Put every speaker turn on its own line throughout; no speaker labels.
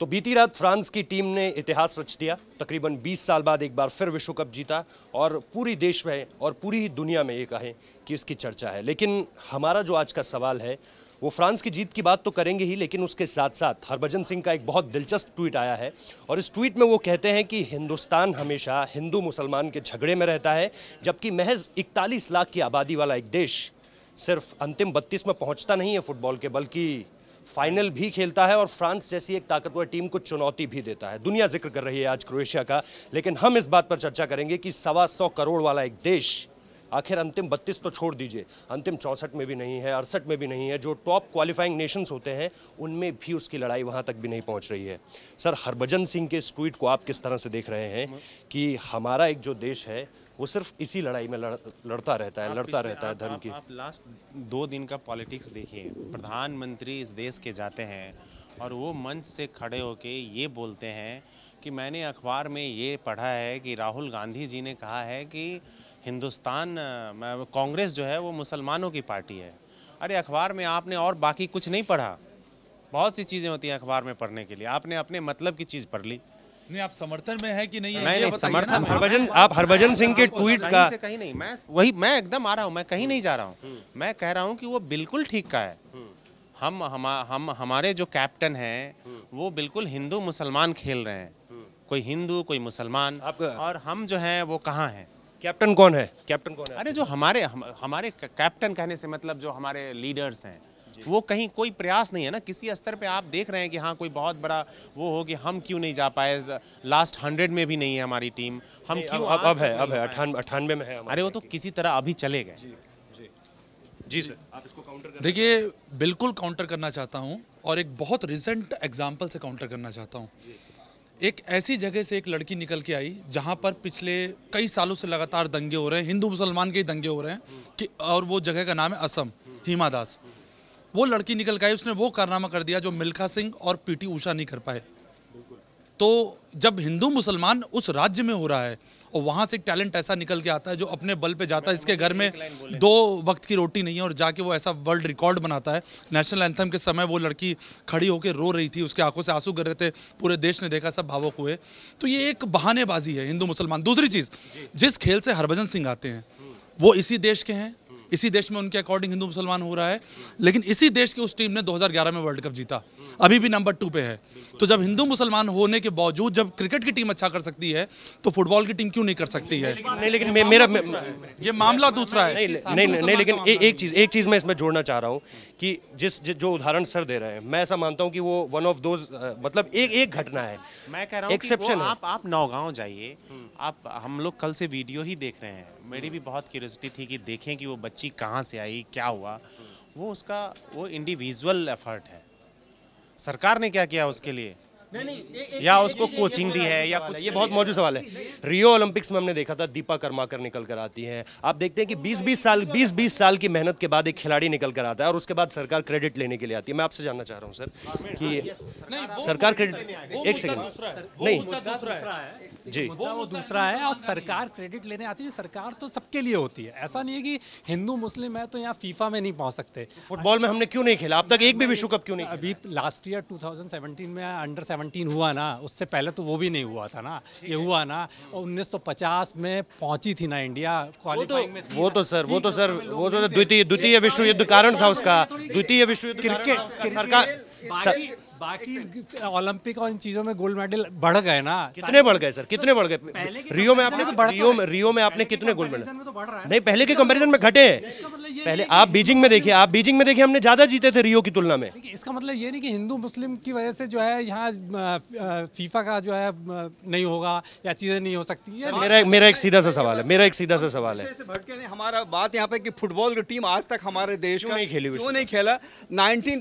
तो बीती रात फ्रांस की टीम ने इतिहास रच दिया तकरीबन 20 साल बाद एक बार फिर विश्व कप जीता और पूरी देश में और पूरी ही दुनिया में ये कहें कि इसकी चर्चा है लेकिन हमारा जो आज का सवाल है वो फ्रांस की जीत की बात तो करेंगे ही लेकिन उसके साथ साथ हरभजन सिंह का एक बहुत दिलचस्प ट्वीट आया है और इस ट्वीट में वो कहते हैं कि हिंदुस्तान हमेशा हिंदू मुसलमान के झगड़े में रहता है जबकि महज इकतालीस लाख की आबादी वाला एक देश सिर्फ अंतिम बत्तीस में पहुंचता नहीं है फुटबॉल के बल्कि फाइनल भी खेलता है और फ्रांस जैसी एक ताकतवर टीम को चुनौती भी देता है दुनिया जिक्र कर रही है आज क्रोएशिया का लेकिन हम इस बात पर चर्चा करेंगे कि सवा सौ करोड़ वाला एक देश आखिर अंतिम बत्तीस तो छोड़ दीजिए अंतिम चौंसठ में भी नहीं है अड़सठ में भी नहीं है जो टॉप क्वालिफाइंग नेशंस होते हैं उनमें भी उसकी लड़ाई वहाँ तक भी नहीं पहुँच रही है सर हरभजन सिंह के इस ट्वीट को आप किस तरह से देख रहे हैं कि हमारा एक जो देश है वो सिर्फ इसी लड़ाई में लड़, लड़ता रहता है लड़ता रहता है धर्म की आप
लास्ट दो दिन का पॉलिटिक्स देखिए प्रधानमंत्री इस देश के जाते हैं और वो मंच से खड़े होके ये बोलते हैं कि मैंने अखबार में ये पढ़ा है कि राहुल गांधी जी ने कहा है कि हिंदुस्तान कांग्रेस जो है वो मुसलमानों की पार्टी है अरे अखबार में आपने और बाकी कुछ नहीं पढ़ा बहुत सी चीज़ें होती हैं अखबार में पढ़ने के लिए आपने अपने मतलब की चीज़ पढ़ ली
नहीं आप समर्थन में है कि नहीं है नहीं, समर्थन हरभजन आप हरभजन सिंह के ट्वीट का कहीं नहीं मैं
वही मैं एकदम आ रहा हूँ मैं कहीं नहीं जा रहा हूँ हम्म। मैं कह रहा हूँ कि वो बिल्कुल ठीक का है हम्म। हम हम हम हमारे जो कैप्टन हैं हम्म। वो बिल्कुल हिंदू मुसलमान खेल रहे हैं कोई हिंदू कोई मुसलमान और हम जो हैं वो कहाँ हैं कैप्टन कौन है कैप्टन कौन है अरे जो हमारे हम, हमारे कैप्टन कहने से मतलब जो हमारे लीडर्स हैं वो कहीं कोई प्रयास नहीं है ना किसी स्तर पे आप देख रहे हैं कि हाँ कोई बहुत बड़ा वो हो कि हम क्यों नहीं जा पाए लास्ट हंड्रेड में भी नहीं है हमारी टीम हम क्यों अब अब है अब है अठानवे में है अरे वो तो किसी
तरह अभी चले गए जी सर
आप इसको काउंटर देखिए
बिल्कुल काउंटर करना चाहता हूँ और एक बहुत रिसेंट एग्जाम्पल से काउंटर करना चाहता हूँ एक ऐसी जगह से एक लड़की निकल के आई जहाँ पर पिछले कई सालों से लगातार दंगे हो रहे हैं हिंदू मुसलमान के ही दंगे हो रहे हैं हम्म। कि और वो जगह का नाम है असम हिमा हम्म। दास हम्म। वो लड़की निकल गई उसने वो कारनामा कर दिया जो मिल्खा सिंह और पीटी ऊषा नहीं कर पाए तो जब हिंदू मुसलमान उस राज्य में हो रहा है और वहाँ से टैलेंट ऐसा निकल के आता है जो अपने बल पे जाता है इसके घर में दो वक्त की रोटी नहीं है और जाके वो ऐसा वर्ल्ड रिकॉर्ड बनाता है नेशनल एंथम के समय वो लड़की खड़ी होकर रो रही थी उसके आंखों से आंसू गिर रहे थे पूरे देश ने देखा सब भावुक हुए तो ये एक बहानेबाजी है हिंदू मुसलमान दूसरी चीज़ जिस खेल से हरभजन सिंह आते हैं वो इसी देश के हैं इसी देश में उनके अकॉर्डिंग हिंदू मुसलमान हो रहा है लेकिन इसी देश की उस टीम ने 2011 में वर्ल्ड कप जीता अभी भी नंबर टू पे है तो जब हिंदू मुसलमान होने के बावजूद जब क्रिकेट
की टीम अच्छा कर सकती है तो फुटबॉल की टीम क्यों नहीं कर सकती है नहीं लेकिन मेरा ये मामला दूसरा है नहीं नहीं लेकिन एक चीज़ एक चीज़ मैं इसमें जोड़ना चाह रहा हूँ कि जिस जो उदाहरण सर दे रहे हैं मैं ऐसा मानता हूँ कि वो वन ऑफ दो मतलब एक एक घटना है
मैं कह रहा हूँ एक्सेप्शन आप नौगांव जाइए आप हम लोग कल से वीडियो ही देख रहे हैं मेरी भी बहुत क्यूरसिटी थी कि देखें कि वो बच्ची कहाँ से आई क्या हुआ वो उसका वो इंडिविजुअल
एफर्ट है सरकार ने क्या किया उसके लिए
नहीं नहीं ए, ए, या उसको कोचिंग दी है
या कुछ ये बहुत मौजूद सवाल है रियो ओलंपिक्स में हमने देखा था दीपा कर्माकर निकल कर आती है आप देखते हैं कि 20-20 साल 20-20 साल की मेहनत के बाद एक खिलाड़ी निकल कर आता है और उसके बाद सरकार क्रेडिट लेने के लिए आती है मैं आपसे जानना चाह रहा हूँ सर हाँ, कि हाँ, सरकार क्रेडिट एक सेकेंड
नहीं जी वो, वो दूसरा है तो और सरकार क्रेडिट लेने आती है सरकार तो सबके लिए होती है ऐसा नहीं है कि हिंदू मुस्लिम है तो यहाँ फीफा में नहीं पहुँच सकते फुटबॉल में हमने क्यों नहीं खेला अब तक एक भी विश्व कप क्यों नहीं अभी लास्ट ईयर 2017 में अंडर 17 हुआ ना उससे पहले तो वो भी नहीं हुआ था ना ये हुआ ना और में पहुंची थी ना इंडिया वो
तो सर वो तो सर वो तो, तो द्वितीय द्वितीय विश्व युद्ध कारण था उसका द्वितीय विश्व युद्ध क्रिकेट
सरकार बाकी ओलंपिक और इन चीजों में गोल्ड मेडल
बढ़ गए ना कितने बढ़ गए सर कितने बढ़ गए रियो तो तो में आपने रियो में आपने कितने गोल्ड मेडल नहीं पहले के कंपेरिजन में घटे हैं पहले आप बीजिंग में देखिए आप बीजिंग में देखिए हमने ज़्यादा जीते थे रियो की तुलना में
इसका मतलब ये नहीं कि हिंदू मुस्लिम की वजह से जो है यहाँ फीफा का जो है नहीं
होगा
या चीज़ें नहीं हो सकती मेरा
मेरा एक सीधा सा सवाल है मेरा एक सीधा सा सवाल है
हमारा बात यहाँ पे कि फुटबॉल की टीम आज तक हमारे देश में नहीं खेली क्यों नहीं खेला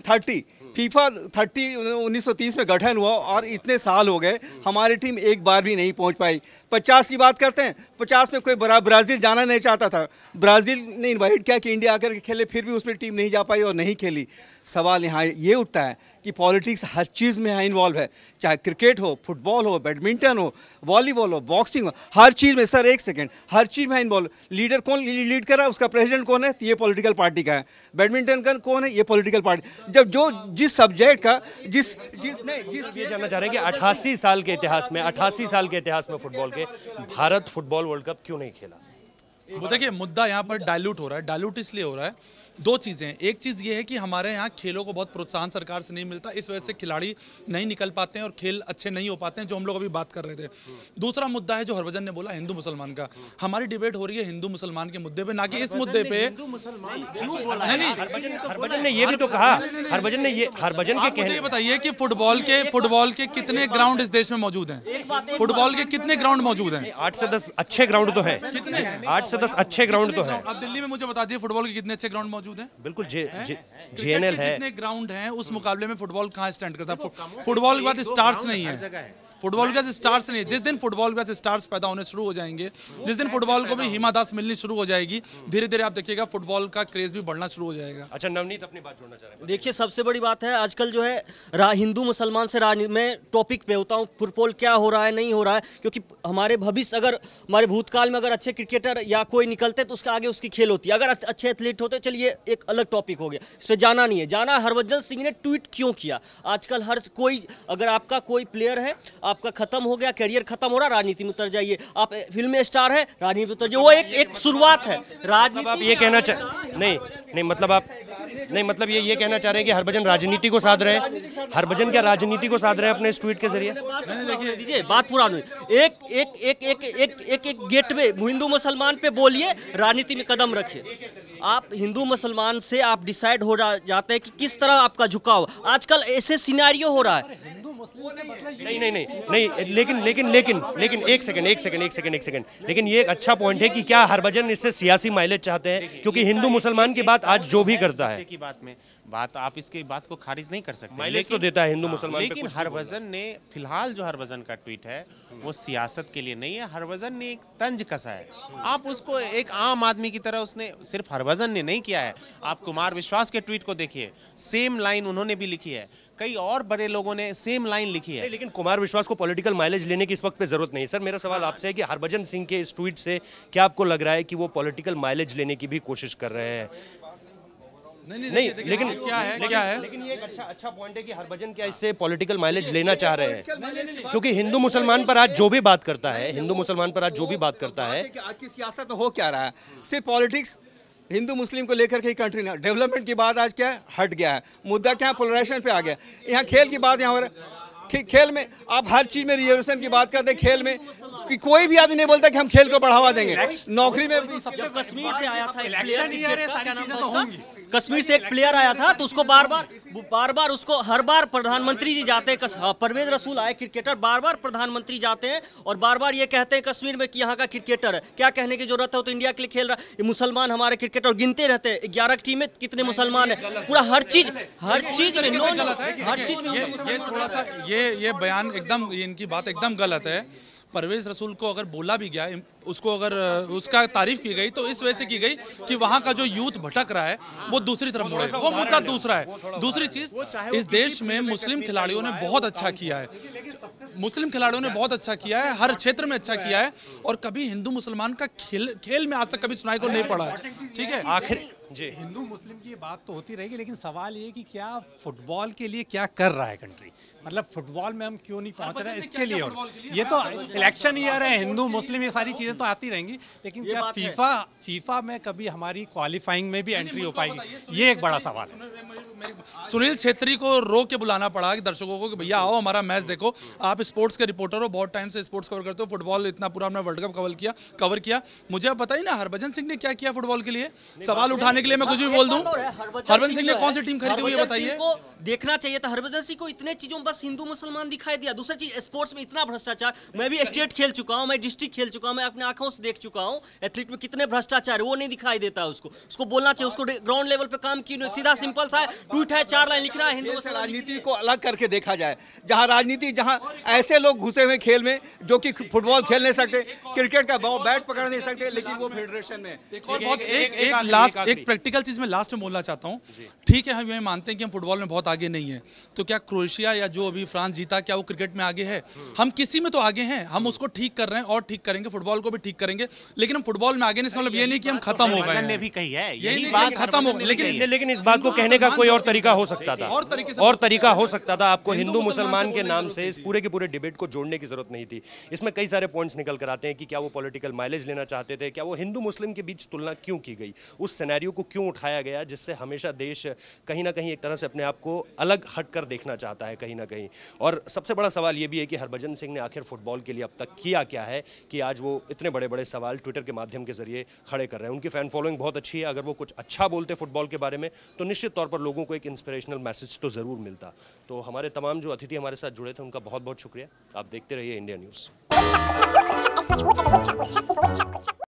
थर्टी फीफा थर्टी उन्नीस में गठन हुआ और इतने साल हो गए हमारी टीम एक बार भी नहीं पहुंच पाई पचास की बात करते हैं पचास में कोई ब्राज़ील जाना नहीं चाहता था ब्राज़ील ने इन्वाइट किया कि इंडिया आकर के खेले फिर भी उसमें टीम नहीं जा पाई और नहीं खेली सवाल यहाँ ये उठता है कि पॉलिटिक्स हर चीज़ में यहाँ इन्वॉल्व है चाहे क्रिकेट हो फुटबॉल हो बैडमिंटन हो वॉलीबॉल हो बॉक्सिंग हो हर चीज़ में सर एक सेकेंड हर चीज़ में इन्वॉल्व लीडर कौन लीड कर रहा है उसका प्रेसिडेंट कौन है तो ये पॉलिटिकल पार्टी का है बैडमिंटन का कौन है ये पॉलिटिकल पार्टी जब जो जिस सब्जेक्ट का जिस जिस
जिस ये जानना चाह रहे हैं कि अठासी साल के इतिहास में अठासी साल के इतिहास में फुटबॉल के भारत फुटबॉल वर्ल्ड कप क्यों नहीं खेला वो देखिए मुद्दा यहाँ
पर डायलूट हो रहा है डायलूट इसलिए हो रहा है दो चीज़ें एक चीज़ ये है कि हमारे यहाँ खेलों को बहुत प्रोत्साहन सरकार से नहीं मिलता इस वजह से खिलाड़ी नहीं निकल पाते हैं और खेल अच्छे नहीं हो पाते हैं जो हम लोग अभी बात कर रहे थे दूसरा मुद्दा है जो हरभजन ने बोला हिंदू मुसलमान का हमारी डिबेट हो रही है हिंदू मुसलमान के मुद्दे पर ना कि इस मुद्दे पर
तो तो
हरभजन ने ये भी तो कहा हरभजन ने
ये हरभजन के कहने बताइए कि फुटबॉल के फुटबॉल के कितने ग्राउंड इस देश में मौजूद हैं फुटबॉल के कितने ग्राउंड मौजूद हैं आठ से दस अच्छे ग्राउंड तो है कितने आठ से दस अच्छे ग्राउंड तो है आप दिल्ली में मुझे बता दिए फुटबॉल के कितने अच्छे ग्राउंड मौजूद मौजूद हैं बिल्कुल जे एन एल है जितने ग्राउंड हैं उस मुकाबले में फुटबॉल कहाँ स्टैंड करता है फुटबॉल तो के बाद स्टार्स नहीं है फुटबॉल के स्टार्स नहीं जिस दिन फुटबॉल के स्टार्स पैदा होने शुरू हो जाएंगे जिस दिन फुटबॉल को भी हिमा दास मिलनी शुरू हो जाएगी हम्म। धीरे धीरे आप देखिएगा फुटबॉल का क्रेज भी बढ़ना शुरू हो जाएगा अच्छा नवनीत अपनी बात जोड़ना चाह रहे हैं देखिए सबसे बड़ी बात
है आजकल जो है हिंदू मुसलमान से राज में टॉपिक पे होता हूँ फुटबॉल क्या हो रहा है नहीं हो रहा है क्योंकि हमारे भविष्य अगर हमारे भूतकाल में अगर अच्छे क्रिकेटर या कोई निकलते तो उसके आगे उसकी खेल होती है अगर अच्छे एथलीट होते चलिए एक अलग टॉपिक हो गया इस पर जाना नहीं है जाना हरभजन सिंह ने ट्वीट क्यों किया आजकल हर कोई अगर आपका कोई प्लेयर है आपका खत्म हो गया करियर खत्म हो रहा राजनीति में उतर जाइए आप फिल्म स्टार है राजनीति में उतर जाइए वो एक एक शुरुआत है राजनीति
मतलब आप ये कहना चाह नहीं नहीं मतलब आप नहीं मतलब ये ये कहना चाह रहे हैं कि हरभजन राजनीति को साध रहे हैं हरभजन क्या राजनीति को साध रहे हैं अपने इस ट्वीट के जरिए देखिए बात पूरा
नहीं एक एक एक एक एक एक एक गेट पे हिंदू मुसलमान पे बोलिए राजनीति में कदम रखिए आप हिंदू मुसलमान से आप डिसाइड हो जा, जाते हैं कि किस तरह आपका झुकाव
आजकल ऐसे सिनारियो हो रहा है नहीं नहीं नहीं नहीं लेकिन लेकिन लेकिन लेकिन एक सेकंड एक सेकंड एक सेकंड एक सेकंड लेकिन ये एक अच्छा पॉइंट है कि क्या हरभजन इससे सियासी माइलेज चाहते हैं क्योंकि हिंदू मुसलमान की बात आज जो भी करता है
की बात में बात आप इसके बात को खारिज नहीं कर सकते माइलेज तो देता है हिंदू मुसलमान लेकिन हरभजन ने फिलहाल जो हरभजन का ट्वीट है वो सियासत के लिए नहीं है हरभजन ने एक तंज कसा है आप उसको एक आम आदमी की तरह उसने सिर्फ हरभजन ने नहीं किया है आप कुमार विश्वास के ट्वीट को देखिए सेम लाइन उन्होंने
भी लिखी है कई और बड़े लोगों ने सेम लाइन लिखी है लेकिन कुमार विश्वास को पॉलिटिकल माइलेज लेने की इस वक्त पे जरूरत नहीं सर मेरा सवाल आपसे है कि हरभजन सिंह के इस ट्वीट से क्या आपको लग रहा है कि वो पॉलिटिकल माइलेज लेने की भी कोशिश कर रहे हैं नहीं, लेकिन क्या है क्या है लेकिन ये एक अच्छा अच्छा पॉइंट है कि हरभजन क्या इससे पॉलिटिकल माइलेज लेना चाह रहे हैं क्योंकि हिंदू मुसलमान पर आज
जो भी बात करता है हिंदू मुसलमान पर आज जो भी बात करता है आज की सियासत हो क्या रहा है सिर्फ पॉलिटिक्स हिंदू मुस्लिम को लेकर के कंट्री ना डेवलपमेंट की बात आज क्या है हट गया है मुद्दा क्या है पोलराइजेशन पे आ गया यहाँ खेल की बात यहाँ खेल में आप हर चीज़ में रिजर्वेशन की बात करते हैं खेल में कि कोई भी आदमी नहीं बोलता कि हम खेल को बढ़ावा देंगे नौकरी में तो
कश्मीर से आया था इलेक्शन तो कश्मीर से एक प्लेयर आया था तो उसको बार बार तो बार बार उसको हर बार प्रधानमंत्री जी जाते हैं हाँ, परवेज रसूल आए क्रिकेटर बार बार प्रधानमंत्री जाते हैं और बार बार ये कहते हैं कश्मीर में कि यहाँ का क्रिकेटर है क्या कहने की जरूरत है तो इंडिया के लिए खेल रहा है मुसलमान हमारे क्रिकेटर गिनते रहते हैं ग्यारह टीमें कितने मुसलमान है पूरा हर चीज हर चीज हर चीज
में ये ये बयान एकदम इनकी बात एकदम गलत है परवेज़ रसूल को अगर बोला भी गया उसको अगर उसका तारीफ की गई तो इस वजह से की गई कि वहाँ का जो यूथ भटक रहा है वो दूसरी तरफ मुड़े वो मुद्दा दूसरा है दूसरी चीज इस देश में मुस्लिम खिलाड़ियों ने बहुत अच्छा किया है मुस्लिम खिलाड़ियों ने बहुत अच्छा किया है हर क्षेत्र में अच्छा किया है और कभी हिंदू मुसलमान का खेल खेल में आज तक कभी सुनाई को तो नहीं पड़ा है ठीक है आखिर
जी हिंदू मुस्लिम की बात तो होती रहेगी लेकिन सवाल ये कि क्या फुटबॉल के लिए क्या कर रहा है कंट्री मतलब फुटबॉल में हम क्यों नहीं पहुंच हाँ, रहे इसके लिए ये तो इलेक्शन हाँ, ईयर है हिंदू मुस्लिम ये सारी चीज़ चीज़ें तो आती रहेंगी लेकिन क्या फीफा फीफा में कभी
हमारी क्वालिफाइंग में भी एंट्री हो पाएगी ये एक बड़ा सवाल है सुनील छेत्री को रो के बुलाना पड़ा कि दर्शकों को कि भैया आओ हमारा मैच देखो आप स्पोर्ट्स के रिपोर्टर हो बहुत टाइम से स्पोर्ट्स कवर करते हो फुटबॉल इतना पूरा हमने वर्ल्ड कप कवर किया कवर किया मुझे आप बताइए ना हरभजन सिंह ने क्या किया फुटबॉल के लिए सवाल उठाने के लिए मैं कुछ भी बोल दूँ हरभजन सिंह ने कौन सी टीम खरीदी हुई है बताइए
देखना चाहिए था हरभजन सिंह को इतने चीजों बस हिंदू मुसलमान दिखाई दिया दूसरी चीज स्पोर्ट्स में इतना भ्रष्टाचार मैं भी स्टेट खेल चुका हूँ मैं डिस्ट्रिक्ट खेल चुका हूँ मैं अपने आंखों से देख चुका हूँ एथलीट में कितने भ्रष्टाचार वो नहीं दिखाई देता उसको उसको बोलना चाहिए उसको ग्राउंड लेवल पर काम क्यों सीधा सिंपल सा है झूठ है चार लाइन लिखना है हिंदू
से राजनीति को अलग करके देखा जाए जहाँ राजनीति जहाँ ऐसे लोग घुसे हुए खेल में जो कि फुटबॉल खेल नहीं सकते क्रिकेट का बैट पकड़ नहीं सकते लेकिन वो फेडरेशन में एक लास्ट एक
प्रैक्टिकल चीज़ में लास्ट में बोलना चाहता हूँ ठीक है हम ये मानते हैं कि हम फुटबॉल में बहुत आगे नहीं है तो क्या क्रोएशिया या जो अभी फ्रांस जीता क्या वो क्रिकेट में आगे है हम किसी में तो आगे हैं हम उसको ठीक कर रहे हैं और ठीक करेंगे फुटबॉल को भी ठीक करेंगे लेकिन हम फुटबॉल में आगे नहीं इसका मतलब ये नहीं कि हम खत्म हो गए ने
भी कही है यही बात खत्म हो लेकिन लेकिन इस बात को तो कहने का कोई और तरीका हो सकता था और तरीके और तरीका हो सकता था आपको हिंदू मुसलमान के नाम से इस पूरे के पूरे डिबेट को जोड़ने की जरूरत नहीं थी इसमें कई सारे पॉइंट्स निकल कर आते हैं कि क्या वो पॉलिटिकल माइलेज लेना चाहते थे क्या वो हिंदू मुस्लिम के बीच तुलना क्यों की गई उस सिनेरियो को क्यों उठाया गया जिससे हमेशा देश कहीं ना कहीं एक तरह से अपने आप को अलग हट कर देखना चाहता है कहीं ना कहीं और सबसे बड़ा सवाल ये भी है कि हरभजन सिंह ने आखिर फुटबॉल के लिए अब तक किया क्या है कि आज वो इतने बड़े बड़े सवाल ट्विटर के माध्यम के जरिए खड़े कर रहे हैं उनकी फैन फॉलोइंग बहुत अच्छी है अगर वो कुछ अच्छा बोलते फुटबॉल के बारे में तो निश्चित तौर पर लोगों को एक इंस्पिरेशनल मैसेज तो ज़रूर मिलता तो हमारे तमाम जो अतिथि हमारे साथ जुड़े थे उनका बहुत बहुत शुक्रिया आप देखते रहिए इंडिया न्यूज़